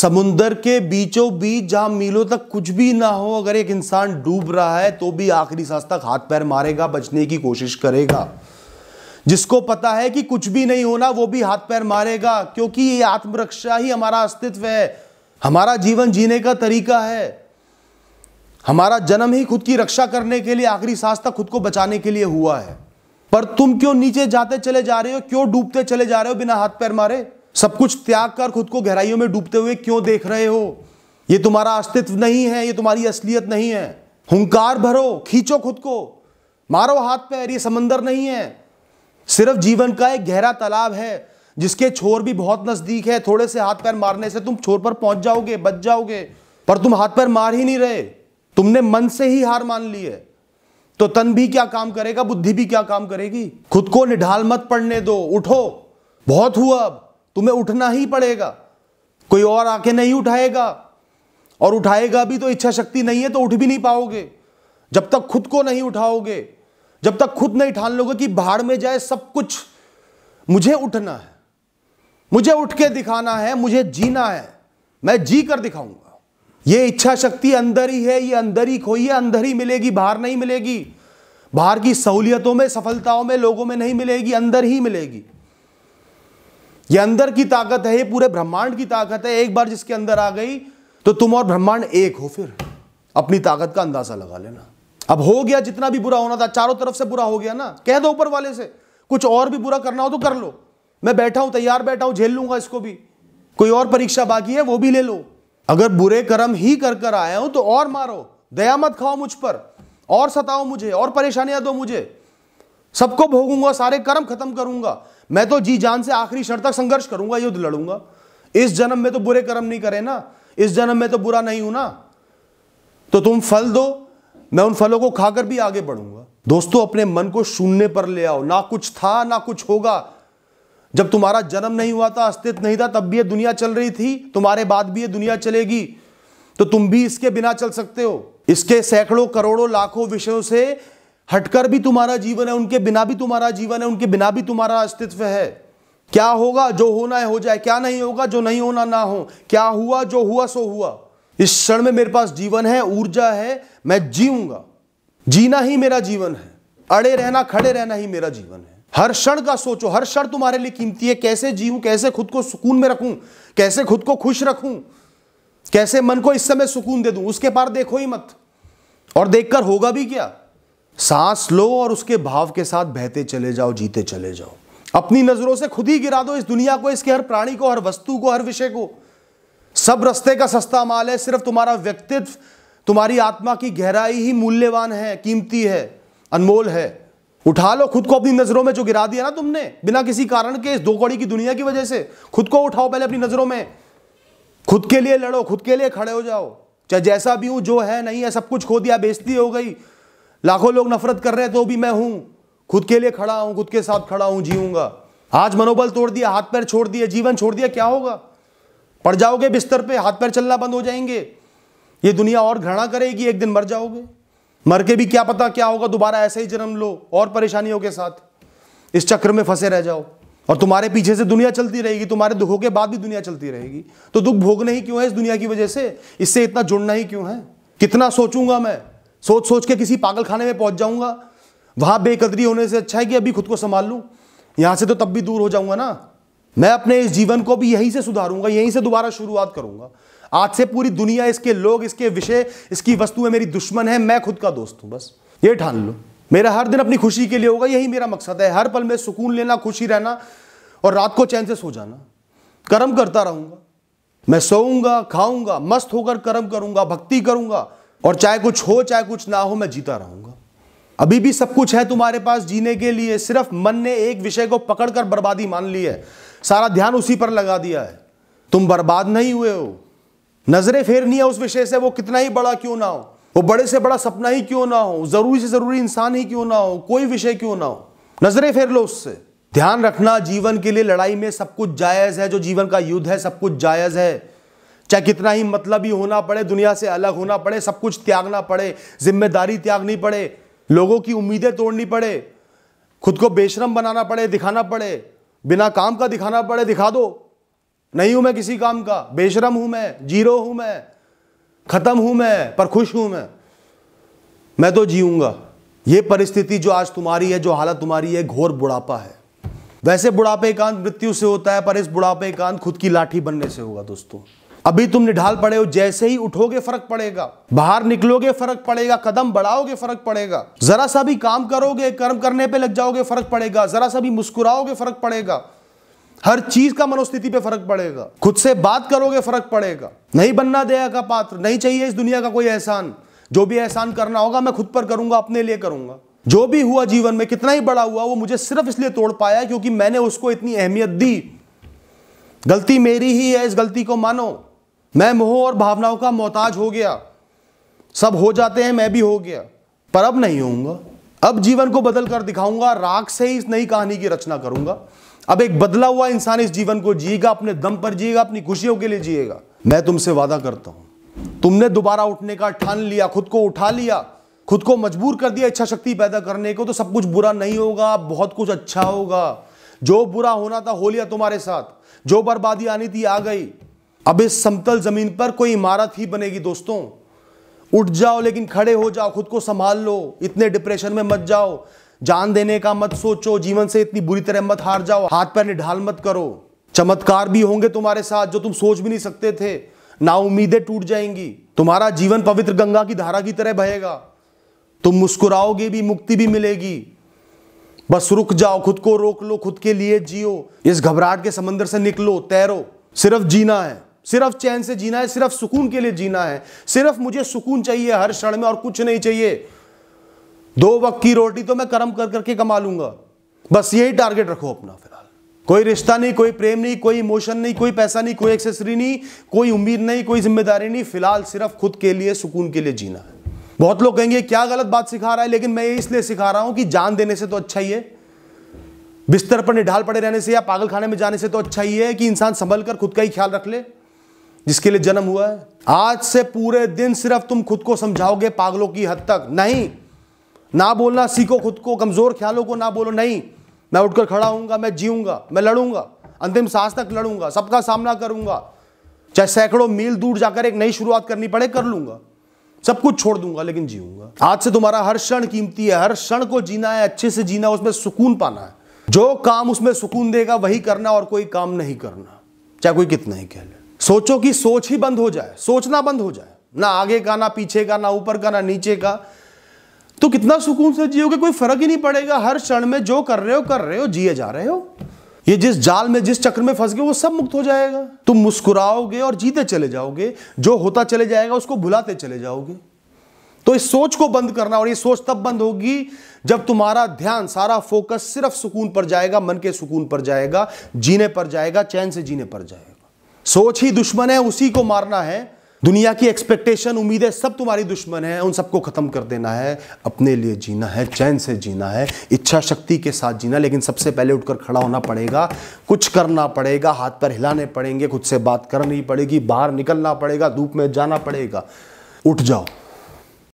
समुंदर के बीचों बीच जहां मीलों तक कुछ भी ना हो अगर एक इंसान डूब रहा है तो भी आखिरी सांस तक हाथ पैर मारेगा बचने की कोशिश करेगा जिसको पता है कि कुछ भी नहीं होना वो भी हाथ पैर मारेगा क्योंकि ये आत्मरक्षा ही हमारा अस्तित्व है हमारा जीवन जीने का तरीका है हमारा जन्म ही खुद की रक्षा करने के लिए आखिरी सांस तक खुद को बचाने के लिए हुआ है पर तुम क्यों नीचे जाते चले जा रहे हो क्यों डूबते चले जा रहे हो बिना हाथ पैर मारे सब कुछ त्याग कर खुद को गहराइयों में डूबते हुए क्यों देख रहे हो ये तुम्हारा अस्तित्व नहीं है ये तुम्हारी असलियत नहीं है हुंकार भरो खींचो खुद को मारो हाथ पैर ये समंदर नहीं है सिर्फ जीवन का एक गहरा तालाब है जिसके छोर भी बहुत नज़दीक है थोड़े से हाथ पैर मारने से तुम छोर पर पहुंच जाओगे बच जाओगे पर तुम हाथ पैर मार ही नहीं रहे तुमने मन से ही हार मान ली है तो तन भी क्या काम करेगा बुद्धि भी क्या काम करेगी खुद को निढाल मत पड़ने दो उठो बहुत हुआ अब तुम्हें उठना ही पड़ेगा कोई और आके नहीं उठाएगा और उठाएगा भी तो इच्छा शक्ति नहीं है तो उठ भी नहीं पाओगे जब तक खुद को नहीं उठाओगे जब तक खुद नहीं ठान लोगे कि बाहर में जाए सब कुछ मुझे उठना है मुझे उठ के दिखाना है मुझे जीना है मैं जी कर दिखाऊंगा ये इच्छा शक्ति अंदर ही है ये अंदर ही खोई है अंदर ही मिलेगी बाहर नहीं मिलेगी बाहर की सहूलियतों में सफलताओं में लोगों में नहीं मिलेगी अंदर ही मिलेगी ये अंदर की ताकत है ये पूरे ब्रह्मांड की ताकत है एक बार जिसके अंदर आ गई तो तुम और ब्रह्मांड एक हो फिर अपनी ताकत का अंदाजा लगा लेना अब हो गया जितना भी बुरा होना था चारों तरफ से बुरा हो गया ना कह दो ऊपर वाले से कुछ और भी बुरा करना हो तो कर लो मैं बैठा हूं तैयार बैठा हूं झेल लूंगा इसको भी कोई और परीक्षा बाकी है वो भी ले लो अगर बुरे कर्म ही कर कर आया हूं तो और मारो दया मत खाओ मुझ पर और सताओ मुझे और परेशानियां दो मुझे सबको भोगूंगा सारे कर्म खत्म करूंगा मैं तो जी जान से आखिरी क्षण तक संघर्ष करूंगा युद्ध लड़ूंगा इस जन्म में तो बुरे कर्म नहीं करे ना इस जन्म में तो बुरा नहीं हूं ना तो तुम फल दो मैं उन फलों को खाकर भी आगे बढ़ूंगा दोस्तों अपने मन को शून्य पर ले आओ ना कुछ था ना कुछ होगा जब तुम्हारा जन्म नहीं हुआ था अस्तित्व नहीं था तब भी ये दुनिया चल रही थी तुम्हारे बाद भी ये दुनिया चलेगी तो तुम भी इसके बिना चल सकते हो इसके सैकड़ों करोड़ों लाखों विषयों से हटकर भी तुम्हारा जीवन है उनके बिना भी तुम्हारा जीवन है उनके बिना भी तुम्हारा अस्तित्व है क्या होगा जो होना है हो जाए क्या नहीं होगा जो नहीं होना ना हो क्या हुआ जो हुआ सो हुआ इस क्षण में मेरे पास जीवन है ऊर्जा है मैं जीऊंगा जीना ही मेरा जीवन है अड़े रहना खड़े रहना ही मेरा जीवन है हर क्षण का सोचो हर क्षण तुम्हारे लिए कीमती है कैसे जीऊं कैसे खुद को सुकून में रखूं कैसे खुद को खुश रखूं कैसे मन को इस समय सुकून दे दूं उसके पार देखो ही मत और देखकर होगा भी क्या सांस लो और उसके भाव के साथ बहते चले जाओ जीते चले जाओ अपनी नजरों से खुद ही गिरा दो इस दुनिया को इसके हर प्राणी को हर वस्तु को हर विषय को सब रस्ते का सस्ता माल है सिर्फ तुम्हारा व्यक्तित्व तुम्हारी आत्मा की गहराई ही मूल्यवान है कीमती है अनमोल है उठा लो खुद को अपनी नजरों में जो गिरा दिया ना तुमने बिना किसी कारण के इस दो कौड़ी की दुनिया की वजह से खुद को उठाओ पहले अपनी नजरों में खुद के लिए लड़ो खुद के लिए खड़े हो जाओ चाहे जैसा भी हूं जो है नहीं है सब कुछ खो दिया बेजती हो गई लाखों लोग नफरत कर रहे हैं तो भी मैं हूं खुद के लिए खड़ा हूं खुद के साथ खड़ा हूं जीऊंगा आज मनोबल तोड़ दिया हाथ पैर छोड़ दिया जीवन छोड़ दिया क्या होगा पड़ जाओगे बिस्तर पे हाथ पैर चलना बंद हो जाएंगे ये दुनिया और घृणा करेगी एक दिन मर जाओगे मर के भी क्या पता क्या होगा दोबारा ऐसे ही जन्म लो और परेशानियों के साथ इस चक्र में फंसे रह जाओ और तुम्हारे पीछे से दुनिया चलती रहेगी तुम्हारे दुखों के बाद भी दुनिया चलती रहेगी तो दुख भोगना ही क्यों है इस दुनिया की वजह से इससे इतना जुड़ना ही क्यों है कितना सोचूंगा मैं सोच सोच के किसी पागल खाने में पहुंच जाऊंगा वहां बेकदरी होने से अच्छा है कि अभी खुद को संभाल लूं यहां से तो तब भी दूर हो जाऊंगा ना मैं अपने इस जीवन को भी यहीं से सुधारूंगा यहीं से दोबारा शुरुआत करूंगा आज से पूरी दुनिया इसके लोग इसके विषय इसकी वस्तुएं मेरी दुश्मन है मैं खुद का दोस्त हूं बस ये ठान लो मेरा हर दिन अपनी खुशी के लिए होगा यही मेरा मकसद है हर पल में सुकून लेना खुशी रहना और रात को चैन से सो जाना कर्म करता रहूंगा मैं सोऊंगा खाऊंगा मस्त होकर कर्म करूंगा भक्ति करूंगा और चाहे कुछ हो चाहे कुछ ना हो मैं जीता रहूंगा अभी भी सब कुछ है तुम्हारे पास जीने के लिए सिर्फ मन ने एक विषय को पकड़कर बर्बादी मान ली है सारा ध्यान उसी पर लगा दिया है तुम बर्बाद नहीं हुए हो नजरें फेरनी है उस विषय से वो कितना ही बड़ा क्यों ना हो वो बड़े से बड़ा सपना ही क्यों ना हो जरूरी से जरूरी इंसान ही क्यों ना हो कोई विषय क्यों ना हो नजरें फेर लो उससे ध्यान रखना जीवन के लिए लड़ाई में सब कुछ जायज है जो जीवन का युद्ध है सब कुछ जायज है चाहे कितना ही मतलब ही होना पड़े दुनिया से अलग होना पड़े सब कुछ त्यागना पड़े जिम्मेदारी त्यागनी पड़े लोगों की उम्मीदें तोड़नी पड़े खुद को बेशरम बनाना पड़े दिखाना पड़े बिना काम का दिखाना पड़े दिखा दो नहीं हूं मैं किसी काम का बेशरम हूं मैं जीरो हूं मैं खत्म हूं मैं पर खुश हूं मैं मैं तो जीऊंगा ये परिस्थिति जो आज तुम्हारी है जो हालत तुम्हारी है घोर बुढ़ापा है वैसे बुढ़ापे एकांत मृत्यु से होता है पर इस बुढ़ापे एकांत खुद की लाठी बनने से होगा दोस्तों अभी तुम निढाल पड़े हो जैसे ही उठोगे फर्क पड़ेगा बाहर निकलोगे फर्क पड़ेगा कदम बढ़ाओगे फर्क पड़ेगा जरा सा भी काम करोगे कर्म करने पे लग जाओगे फर्क पड़ेगा जरा सा भी मुस्कुराओगे फर्क पड़ेगा हर चीज का मनोस्थिति पे फर्क पड़ेगा खुद से बात करोगे फर्क पड़ेगा नहीं बनना दया का पात्र नहीं चाहिए इस दुनिया का कोई एहसान जो भी एहसान करना होगा मैं खुद पर करूंगा अपने लिए करूंगा जो भी हुआ जीवन में कितना ही बड़ा हुआ वो मुझे सिर्फ इसलिए तोड़ पाया क्योंकि मैंने उसको इतनी अहमियत दी गलती मेरी ही है इस गलती को मानो मैं मोह और भावनाओं का मोहताज हो गया सब हो जाते हैं मैं भी हो गया पर अब नहीं होऊंगा अब जीवन को बदल कर दिखाऊंगा राग से ही इस नई कहानी की रचना करूंगा अब एक बदला हुआ इंसान इस जीवन को जिएगा अपने दम पर जिएगा अपनी खुशियों के लिए जिएगा मैं तुमसे वादा करता हूं तुमने दोबारा उठने का ठान लिया खुद को उठा लिया खुद को मजबूर कर दिया इच्छा शक्ति पैदा करने को तो सब कुछ बुरा नहीं होगा बहुत कुछ अच्छा होगा जो बुरा होना था हो लिया तुम्हारे साथ जो बर्बादी आनी थी आ गई अब इस समतल ज़मीन पर कोई इमारत ही बनेगी दोस्तों उठ जाओ लेकिन खड़े हो जाओ खुद को संभाल लो इतने डिप्रेशन में मत जाओ जान देने का मत सोचो जीवन से इतनी बुरी तरह मत हार जाओ हाथ पैर निढाल मत करो चमत्कार भी होंगे तुम्हारे साथ जो तुम सोच भी नहीं सकते थे ना उम्मीदें टूट जाएंगी तुम्हारा जीवन पवित्र गंगा की धारा की तरह बहेगा तुम मुस्कुराओगे भी मुक्ति भी मिलेगी बस रुक जाओ खुद को रोक लो खुद के लिए जियो इस घबराहट के समंदर से निकलो तैरो सिर्फ जीना है सिर्फ चैन से जीना है सिर्फ सुकून के लिए जीना है सिर्फ मुझे सुकून चाहिए हर क्षण में और कुछ नहीं चाहिए दो वक्त की रोटी तो मैं कर्म कर करके कमा लूंगा बस यही टारगेट रखो अपना फिलहाल कोई रिश्ता नहीं कोई प्रेम नहीं कोई इमोशन नहीं कोई पैसा नहीं कोई एक्सेसरी नहीं कोई उम्मीद नहीं कोई जिम्मेदारी नहीं फिलहाल सिर्फ खुद के लिए सुकून के लिए जीना है बहुत लोग कहेंगे क्या गलत बात सिखा रहा है लेकिन मैं ये इसलिए सिखा रहा हूं कि जान देने से तो अच्छा ही है बिस्तर पर निढाल पड़े रहने से या पागल खाने में जाने से तो अच्छा ही है कि इंसान संभल कर खुद का ही ख्याल रख ले जिसके लिए जन्म हुआ है आज से पूरे दिन सिर्फ तुम खुद को समझाओगे पागलों की हद तक नहीं ना बोलना सीखो खुद को कमजोर ख्यालों को ना बोलो नहीं मैं उठकर खड़ा हूंगा मैं जीऊंगा मैं लड़ूंगा अंतिम सांस तक लड़ूंगा सबका सामना करूंगा चाहे सैकड़ों मील दूर जाकर एक नई शुरुआत करनी पड़े कर लूंगा सब कुछ छोड़ दूंगा लेकिन जीऊंगा आज से तुम्हारा हर क्षण कीमती है हर क्षण को जीना है अच्छे से जीना है उसमें सुकून पाना है जो काम उसमें सुकून देगा वही करना और कोई काम नहीं करना चाहे कोई कितना ही कह ले सोचो कि सोच ही बंद हो जाए सोचना बंद हो जाए ना आगे का ना पीछे का ना ऊपर का ना नीचे का तो कितना सुकून से जियोगे कोई फर्क ही नहीं पड़ेगा हर क्षण में जो कर रहे हो कर रहे हो जिए जा रहे हो ये जिस जाल में जिस चक्र में फंस गए वो सब मुक्त हो जाएगा तुम मुस्कुराओगे और जीते चले जाओगे जो होता चले जाएगा उसको भुलाते चले जाओगे तो इस सोच को बंद करना और ये सोच तब बंद होगी जब तुम्हारा ध्यान सारा फोकस सिर्फ सुकून पर जाएगा मन के सुकून पर जाएगा जीने पर जाएगा चैन से जीने पर जाएगा सोच ही दुश्मन है उसी को मारना है दुनिया की एक्सपेक्टेशन उम्मीदें सब तुम्हारी दुश्मन है उन सबको ख़त्म कर देना है अपने लिए जीना है चैन से जीना है इच्छा शक्ति के साथ जीना लेकिन सबसे पहले उठकर खड़ा होना पड़ेगा कुछ करना पड़ेगा हाथ पर हिलाने पड़ेंगे खुद से बात करनी पड़ेगी बाहर निकलना पड़ेगा धूप में जाना पड़ेगा उठ जाओ